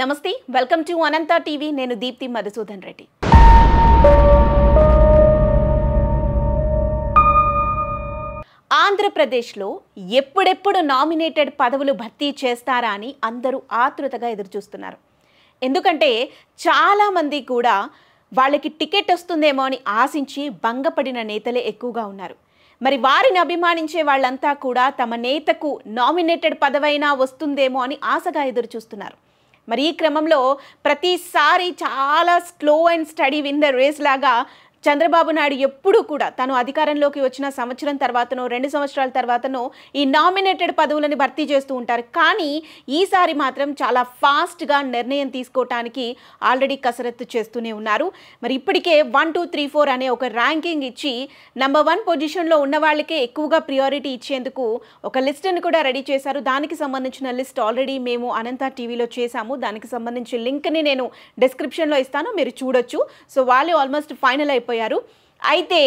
నమస్తే welcome to Anantha TV నేను దీప్తి మధుసూదన్ రెడ్డి ఆంధ్రప్రదేశ్లో ఎప్పుడెప్పుడు నామినేటెడ్ పదవులు భర్తీ చేస్తారా అని అందరూ ఆతృతగా ఎదురుచూస్తున్నారు ఎందుకంటే చాలామంది కూడా వాళ్ళకి టికెట్ వస్తుందేమో అని ఆశించి భంగపడిన నేతలే ఎక్కువగా ఉన్నారు మరి వారిని అభిమానించే వాళ్ళంతా కూడా తమ నేతకు నామినేటెడ్ పదవైనా వస్తుందేమో అని ఆశగా ఎదురుచూస్తున్నారు మరి ఈ క్రమంలో ప్రతిసారి చాలా slow and steady win the race లాగా చంద్రబాబు నాయుడు ఎప్పుడూ కూడా తను అధికారంలోకి వచ్చిన సంవత్సరం తర్వాతనో రెండు సంవత్సరాల తర్వాతనో ఈ నామినేటెడ్ పదవులను భర్తీ చేస్తూ ఉంటారు కానీ ఈసారి మాత్రం చాలా ఫాస్ట్గా నిర్ణయం తీసుకోవటానికి ఆల్రెడీ కసరత్తు చేస్తూనే ఉన్నారు మరి ఇప్పటికే వన్ టూ త్రీ ఫోర్ అనే ఒక ర్యాంకింగ్ ఇచ్చి నెంబర్ వన్ పొజిషన్లో ఉన్న వాళ్ళకే ఎక్కువగా ప్రియారిటీ ఇచ్చేందుకు ఒక లిస్ట్ని కూడా రెడీ చేశారు దానికి సంబంధించిన లిస్ట్ ఆల్రెడీ మేము అనంత టీవీలో చేశాము దానికి సంబంధించిన లింక్ని నేను డిస్క్రిప్షన్లో ఇస్తాను మీరు చూడొచ్చు సో వాళ్ళు ఆల్మోస్ట్ ఫైనల్ అయిపోయి నష్టపోయారు అయితే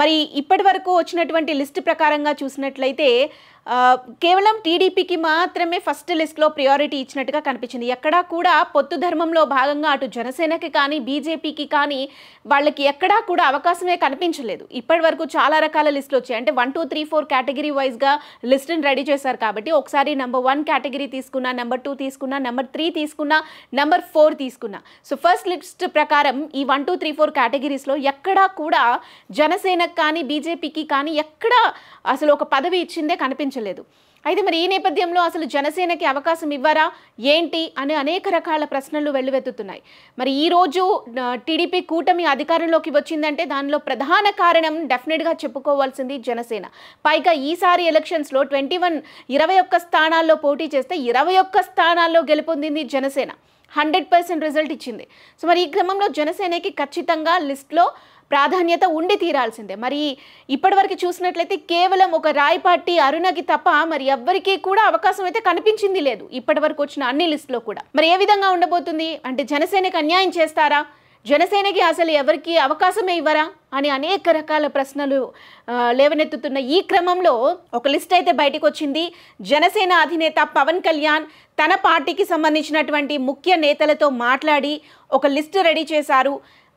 మరి ఇప్పటి వరకు వచ్చినటువంటి లిస్ట్ ప్రకారంగా చూసినట్లయితే కేవలం టీడీపీకి మాత్రమే ఫస్ట్ లిస్ట్లో ప్రియారిటీ ఇచ్చినట్టుగా కనిపించింది ఎక్కడా కూడా పొత్తు ధర్మంలో భాగంగా అటు జనసేనకి కానీ బీజేపీకి కానీ వాళ్ళకి ఎక్కడా కూడా అవకాశమే కనిపించలేదు ఇప్పటి వరకు చాలా రకాల లిస్టులు వచ్చాయి అంటే one two three four category వైజ్గా లిస్టుని రెడీ చేశారు కాబట్టి ఒకసారి నెంబర్ వన్ కేటగిరీ తీసుకున్నా నెంబర్ టూ తీసుకున్నా నెంబర్ త్రీ తీసుకున్నా నెంబర్ ఫోర్ తీసుకున్నా సో ఫస్ట్ లిస్ట్ ప్రకారం ఈ వన్ టూ త్రీ ఫోర్ కేటగిరీస్లో ఎక్కడా కూడా జనసేనకు కానీ బీజేపీకి కానీ ఎక్కడా అసలు ఒక పదవి ఇచ్చిందే కనిపించింది కనిపించలేదు అయితే మరి ఈ నేపథ్యంలో అసలు జనసేనకి అవకాశం ఇవ్వరా ఏంటి అని అనేక రకాల ప్రశ్నలు వెల్లువెత్తుతున్నాయి మరి ఈరోజు టీడీపీ కూటమి అధికారంలోకి వచ్చిందంటే దానిలో ప్రధాన కారణం డెఫినెట్గా చెప్పుకోవాల్సింది జనసేన పైగా ఈసారి ఎలక్షన్స్లో ట్వంటీ వన్ ఇరవై ఒక్క స్థానాల్లో పోటీ చేస్తే ఇరవై ఒక్క స్థానాల్లో గెలుపొందింది జనసేన హండ్రెడ్ పర్సెంట్ రిజల్ట్ ఇచ్చింది సో మరి ఈ క్రమంలో జనసేనకి ఖచ్చితంగా లిస్ట్లో ప్రాధాన్యత ఉండి తీరాల్సిందే మరి ఇప్పటివరకు చూసినట్లయితే కేవలం ఒక రాయపాటి అరుణకి తప్ప మరి ఎవ్వరికీ కూడా అవకాశం అయితే కనిపించింది లేదు ఇప్పటివరకు వచ్చిన అన్ని లిస్టులో కూడా మరి ఏ విధంగా ఉండబోతుంది అంటే జనసేనకు అన్యాయం చేస్తారా జనసేనకి అసలు ఎవరికి అవకాశమే ఇవ్వరా అని అనేక రకాల ప్రశ్నలు లేవనెత్తుతున్న ఈ క్రమంలో ఒక లిస్ట్ అయితే బయటకు వచ్చింది జనసేన అధినేత పవన్ కళ్యాణ్ తన పార్టీకి సంబంధించినటువంటి ముఖ్య నేతలతో మాట్లాడి ఒక లిస్ట్ రెడీ చేశారు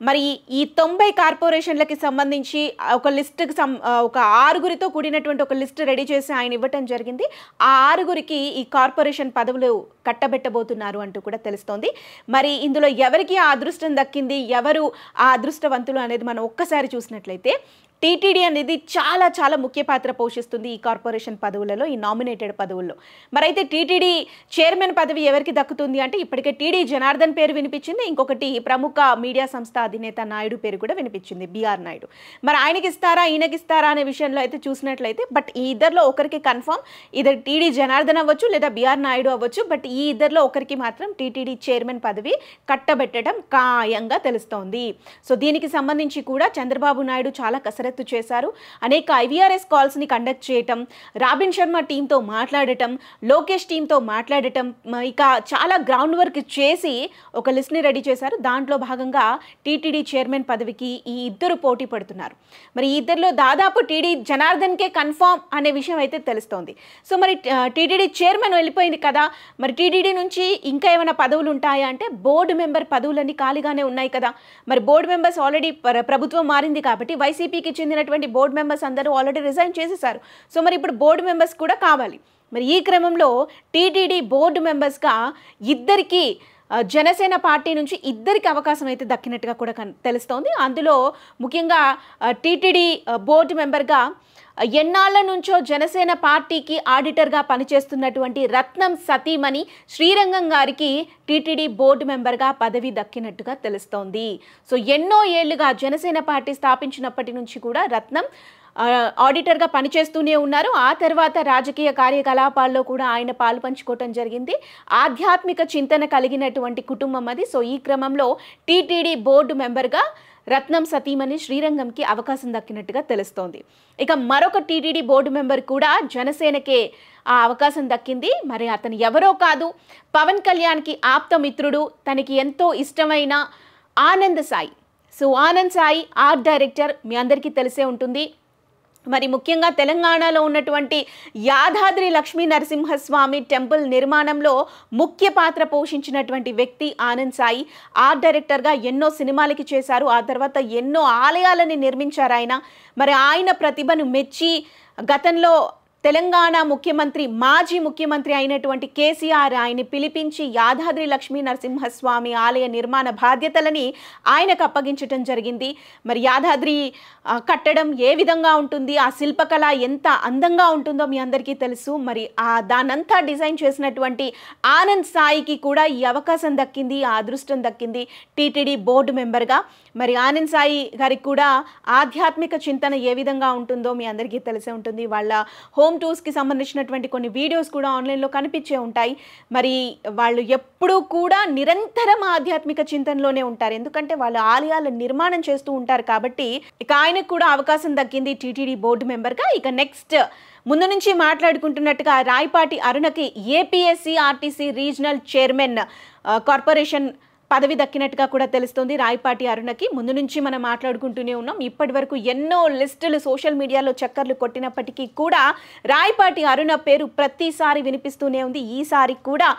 మరి ఈ తొంభై కార్పొరేషన్లకి సంబంధించి ఒక లిస్టుకి సం ఒక ఆరుగురితో కూడినటువంటి ఒక లిస్ట్ రెడీ చేసి ఆయన ఇవ్వటం జరిగింది ఆ ఆరుగురికి ఈ కార్పొరేషన్ పదవులు కట్టబెట్టబోతున్నారు అంటూ కూడా తెలుస్తోంది మరి ఇందులో ఎవరికి ఆ అదృష్టం దక్కింది ఎవరు ఆ అదృష్టవంతులు అనేది మనం ఒక్కసారి చూసినట్లయితే టీటీడీ అనేది చాలా చాలా ముఖ్య పాత్ర పోషిస్తుంది ఈ కార్పొరేషన్ పదవులలో ఈ నామినేటెడ్ పదవుల్లో మరైతే టీటీడీ చైర్మన్ పదవి ఎవరికి దక్కుతుంది అంటే ఇప్పటికే టీడీ జనార్దన్ పేరు వినిపించింది ఇంకొకటి ప్రముఖ మీడియా సంస్థ అధినేత నాయుడు పేరు కూడా వినిపించింది బీఆర్ నాయుడు మరి ఆయనకి ఇస్తారా ఈయనకి ఇస్తారా అనే విషయంలో అయితే చూసినట్లయితే బట్ ఈ ఇద్దరులో ఒకరికి కన్ఫర్మ్ ఇద్దరు టీడీ జనార్దన్ అవ్వచ్చు లేదా బీఆర్ నాయుడు అవ్వచ్చు బట్ ఈ ఇద్దరులో ఒకరికి మాత్రం టీటీడీ చైర్మన్ పదవి కట్టబెట్టడం ఖాయంగా తెలుస్తోంది సో దీనికి సంబంధించి కూడా చంద్రబాబు నాయుడు చాలా కసరత్తు కసరత్తు చేశారు అనేక ఐవీఆర్ఎస్ కాల్స్ని కండక్ట్ చేయటం రాబిన్ శర్మ టీంతో మాట్లాడటం లోకేష్ టీంతో మాట్లాడటం ఇక చాలా గ్రౌండ్ వర్క్ చేసి ఒక లిస్ట్ని రెడీ చేశారు దాంట్లో భాగంగా టీటీడీ చైర్మన్ పదవికి ఈ ఇద్దరు పోటీ పడుతున్నారు మరి ఈ ఇద్దరిలో దాదాపు టీడీ జనార్దన్కే కన్ఫామ్ అనే విషయం అయితే తెలుస్తోంది సో మరి టీటీడీ చైర్మన్ వెళ్ళిపోయింది కదా మరి టీటీడీ నుంచి ఇంకా ఏమైనా పదవులు ఉంటాయా అంటే బోర్డు మెంబర్ పదవులన్నీ ఖాళీగానే ఉన్నాయి కదా మరి బోర్డు మెంబర్స్ ఆల్రెడీ ప్రభుత్వం మారింది కాబట్టి వైసీపీకి చెందినటువంటి బోర్డు మెంబర్స్ అందరూ ఆల్రెడీ రిజైన్ చేసేసారు సో మరి ఇప్పుడు బోర్డు మెంబర్స్ కూడా కావాలి మరి ఈ క్రమంలో టీటీడీ బోర్డు మెంబర్స్గా ఇద్దరికి జనసేన పార్టీ నుంచి ఇద్దరికి అవకాశం అయితే దక్కినట్టుగా కూడా తెలుస్తోంది అందులో ముఖ్యంగా టీటీడీ బోర్డు మెంబర్గా ఎన్నాళ్ల నుంచో జనసేన పార్టీకి ఆడిటర్గా పనిచేస్తున్నటువంటి రత్నం సతీమణి శ్రీరంగం గారికి టీటీడీ బోర్డు మెంబర్గా పదవి దక్కినట్టుగా తెలుస్తోంది సో ఎన్నో ఏళ్లుగా జనసేన పార్టీ స్థాపించినప్పటి నుంచి కూడా రత్నం ఆడిటర్గా పనిచేస్తూనే ఉన్నారు ఆ తర్వాత రాజకీయ కార్యకలాపాల్లో కూడా ఆయన పాలు పంచుకోవటం జరిగింది ఆధ్యాత్మిక చింతన కలిగినటువంటి కుటుంబం అది సో ఈ క్రమంలో టీటీడీ బోర్డు మెంబర్గా రత్నం సతీమణి శ్రీరంగంకి అవకాశం దక్కినట్టుగా తెలుస్తోంది ఇక మరొక టీటీడీ బోర్డు మెంబర్ కూడా జనసేనకే ఆ అవకాశం దక్కింది మరి అతను ఎవరో కాదు పవన్ కళ్యాణ్కి ఆప్త మిత్రుడు తనకి ఎంతో ఇష్టమైన Anand Sai so Anand Sai art director మీ అందరికీ తెలిసే ఉంటుంది మరి ముఖ్యంగా తెలంగాణలో ఉన్నటువంటి యాదాద్రి లక్ష్మీ నరసింహస్వామి టెంపుల్ నిర్మాణంలో ముఖ్య పాత్ర పోషించినటువంటి వ్యక్తి ఆనంద్ సాయి ఆర్ట్ డైరెక్టర్గా ఎన్నో సినిమాలకి చేశారు ఆ తర్వాత ఎన్నో ఆలయాలని నిర్మించారు ఆయన మరి ఆయన ప్రతిభను మెచ్చి గతంలో తెలంగాణ ముఖ్యమంత్రి మాజీ ముఖ్యమంత్రి అయినటువంటి కేసీఆర్ ఆయన్ని పిలిపించి యాదాద్రి లక్ష్మీ నరసింహస్వామి ఆలయ నిర్మాణ బాధ్యతలని ఆయనకు అప్పగించడం జరిగింది మరి యాదాద్రి కట్టడం ఏ విధంగా ఉంటుంది ఆ శిల్పకళ ఎంత అందంగా ఉంటుందో మీ అందరికీ తెలుసు మరి ఆ దానంతా డిజైన్ చేసినటువంటి ఆనంద్ సాయికి కూడా ఈ అవకాశం దక్కింది ఆ అదృష్టం దక్కింది టీటీడీ బోర్డు మెంబర్గా మరి ఆనంద్ సాయి గారికి కూడా ఆధ్యాత్మిక చింతన ఏ విధంగా ఉంటుందో మీ అందరికీ తెలిసే ఉంటుంది వాళ్ళ హోమ్ హోమ్ టూర్స్కి సంబంధించినటువంటి కొన్ని వీడియోస్ కూడా ఆన్లైన్లో కనిపించే ఉంటాయి మరి వాళ్ళు ఎప్పుడూ కూడా నిరంతరం ఆధ్యాత్మిక చింతనలోనే ఉంటారు ఎందుకంటే వాళ్ళు ఆలయాల నిర్మాణం చేస్తూ ఉంటారు కాబట్టి ఇక ఆయనకు కూడా అవకాశం దక్కింది టీటీడీ బోర్డు మెంబర్గా ఇక నెక్స్ట్ ముందు నుంచి మాట్లాడుకుంటున్నట్టుగా రాయపాటి అరుణకి APSC RTC regional chairman corporation పదవి దక్కినట్టుగా కూడా తెలుస్తుంది రాయపాటి అరుణకి ముందు నుంచి మనం మాట్లాడుకుంటూనే ఉన్నాం ఇప్పటి వరకు ఎన్నో లిస్టులు సోషల్ మీడియాలో చక్కర్లు కొట్టినప్పటికీ కూడా రాయపాటి అరుణ పేరు ప్రతిసారి వినిపిస్తూనే ఉంది ఈసారి కూడా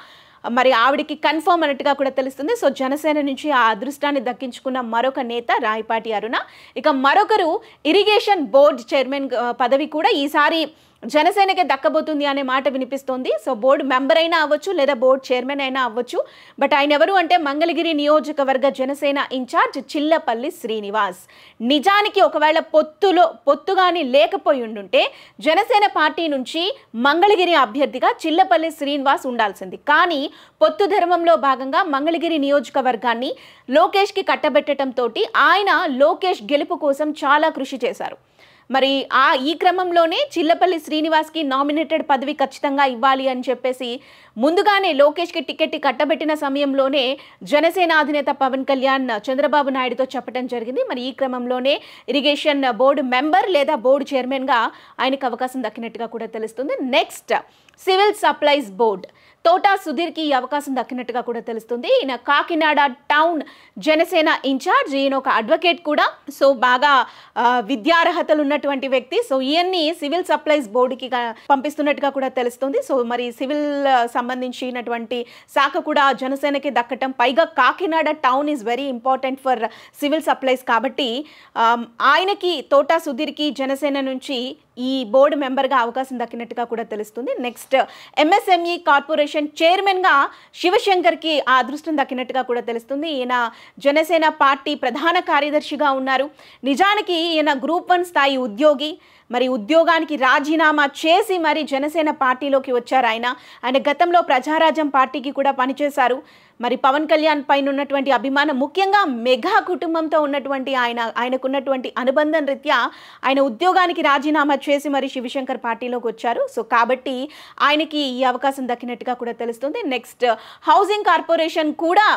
మరి ఆవిడికి కన్ఫర్మ్ అన్నట్టుగా కూడా తెలుస్తుంది సో జనసేన నుంచి ఆ అదృష్టాన్ని దక్కించుకున్న మరొక నేత రాయపాటి అరుణ ఇక మరొకరు ఇరిగేషన్ బోర్డ్ చైర్మన్ పదవి కూడా ఈసారి జనసేనకే దక్కబోతుంది అనే మాట వినిపిస్తోంది సో బోర్డు మెంబర్ అయినా అవ్వచ్చు లేదా బోర్డు చైర్మన్ అయినా అవ్వచ్చు బట్ ఆయన ఎవరు అంటే మంగళగిరి నియోజకవర్గ జనసేన ఇన్ఛార్జ్ చిల్లపల్లి శ్రీనివాస్ నిజానికి ఒకవేళ పొత్తులో పొత్తుగాని లేకపోయి ఉండుంటే జనసేన పార్టీ నుంచి మంగళగిరి అభ్యర్థిగా చిల్లపల్లి శ్రీనివాస్ ఉండాల్సింది కానీ పొత్తు ధర్మంలో భాగంగా మంగళగిరి నియోజకవర్గాన్ని లోకేష్కి కట్టబెట్టడంతో ఆయన లోకేష్ గెలుపు కోసం చాలా కృషి చేశారు మరి ఆ ఈ క్రమంలోనే చిల్లపల్లి శ్రీనివాస్కి నామినేటెడ్ పదవి ఖచ్చితంగా ఇవ్వాలి అని చెప్పేసి ముందుగానే లోకేష్కి టికెట్ కట్టబెట్టిన సమయంలోనే జనసేన అధినేత పవన్ కళ్యాణ్ చంద్రబాబు నాయుడుతో చెప్పడం జరిగింది మరి ఈ క్రమంలోనే ఇరిగేషన్ బోర్డు మెంబర్ లేదా బోర్డు చైర్మన్గా ఆయనకు అవకాశం దక్కినట్టుగా కూడా తెలుస్తుంది next civil supplies board Thota సుధీర్కి ఈ అవకాశం దక్కినట్టుగా కూడా తెలుస్తుంది ఈయన కాకినాడ టౌన్ జనసేన ఇన్ఛార్జ్ ఈయన ఒక అడ్వకేట్ కూడా సో బాగా విద్యార్హతలు ఉన్నటువంటి వ్యక్తి సో ఈయన్ని సివిల్ సప్లైస్ బోర్డుకి పంపిస్తున్నట్టుగా కూడా తెలుస్తుంది సో మరి సివిల్ సంబంధించినటువంటి శాఖ కూడా జనసేనకి దక్కటం పైగా Kakinada town is very important for civil supplies కాబట్టి ఆయనకి తోటా సుధీర్కి జనసేన నుంచి ఈ బోర్డు మెంబర్గా అవకాశం దక్కినట్టుగా కూడా తెలుస్తుంది next next MSME e corporation చైర్మన్గా శివశంకర్కి ఆ అదృష్టం దక్కినట్టుగా కూడా తెలుస్తుంది ఈయన జనసేన పార్టీ ప్రధాన కార్యదర్శిగా ఉన్నారు నిజానికి ఈయన గ్రూప్ వన్ స్థాయి ఉద్యోగి మరి ఉద్యోగానికి రాజీనామా చేసి మరి జనసేన పార్టీలోకి వచ్చారు ఆయన ఆయన గతంలో ప్రజారాజ్యం పార్టీకి కూడా పనిచేశారు మరి పవన్ కళ్యాణ్ పైన ఉన్నటువంటి అభిమానం ముఖ్యంగా మెగా కుటుంబంతో ఉన్నటువంటి ఆయన ఆయనకున్నటువంటి అనుబంధం రీత్యా ఆయన ఉద్యోగానికి రాజీనామా చేసి మరి శివశంకర్ పార్టీలోకి వచ్చారు సో కాబట్టి ఆయనకి ఈ అవకాశం దక్కినట్టుగా కూడా తెలుస్తుంది నెక్స్ట్ హౌసింగ్ కార్పొరేషన్ కూడా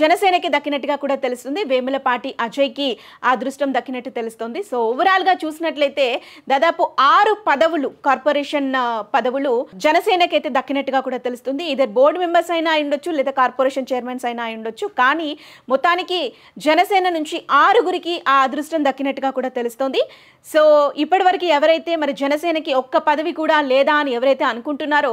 జనసేనకి దక్కినట్టుగా కూడా తెలుస్తుంది వేములపాటి అజయ్కి ఆ దృష్టం దక్కినట్టు తెలుస్తుంది సో ఓవరాల్గా చూసినట్లయితే దాదాపు ఆరు పదవులు కార్పొరేషన్ పదవులు జనసేనకి అయితే దక్కినట్టుగా కూడా తెలుస్తుంది ఇదే బోర్డు మెంబర్స్ అయినా ఉండొచ్చు లేదా కార్పొరేషన్ చైర్మన్స్ అయినా ఉండొచ్చు కానీ మొత్తానికి జనసేన నుంచి ఆరుగురికి ఆ అదృష్టం దక్కినట్టుగా కూడా తెలుస్తుంది సో ఇప్పటివరకు ఎవరైతే మరి జనసేనకి ఒక్క పదవి కూడా లేదా అని ఎవరైతే అనుకుంటున్నారో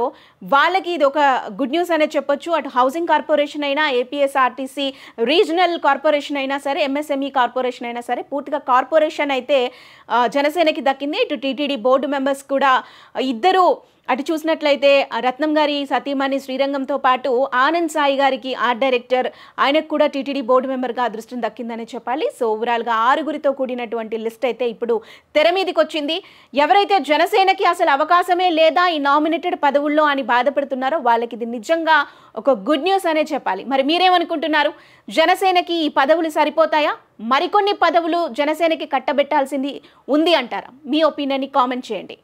వాళ్ళకి ఇది ఒక గుడ్ న్యూస్ అనే చెప్పొచ్చు అటు హౌసింగ్ కార్పొరేషన్ అయినా ఏపీఎస్ఆర్ ఆర్టీసీ రీజనల్ కార్పొరేషన్ అయినా సరే ఎంఎస్ఎంఈ e కార్పొరేషన్ అయినా సరే పూర్తిగా కార్పొరేషన్ అయితే జనసేనకి దక్కింది ఇటు టీటీడీ బోర్డు మెంబర్స్ కూడా ఇద్దరు అటు చూసినట్లయితే రత్నం గారి సతీమణి శ్రీరంగంతో పాటు ఆనంద్ సాయి గారికి ఆర్ట్ డైరెక్టర్ ఆయనకు కూడా టీటీడీ బోర్డు మెంబర్గా అదృష్టం దక్కిందని చెప్పాలి సో ఓవరాల్గా ఆరుగురితో కూడినటువంటి లిస్ట్ అయితే ఇప్పుడు తెర మీదకి వచ్చింది ఎవరైతే జనసేనకి అసలు అవకాశమే లేదా ఈ నామినేటెడ్ పదవుల్లో అని బాధపడుతున్నారో వాళ్ళకి ఇది నిజంగా ఒక గుడ్ న్యూస్ అనే చెప్పాలి మరి మీరేమనుకుంటున్నారు జనసేనకి ఈ పదవులు సరిపోతాయా మరికొన్ని పదవులు జనసేనకి కట్టబెట్టాల్సింది ఉంది అంటారా మీ ఒపీనియన్ని కామెంట్ చేయండి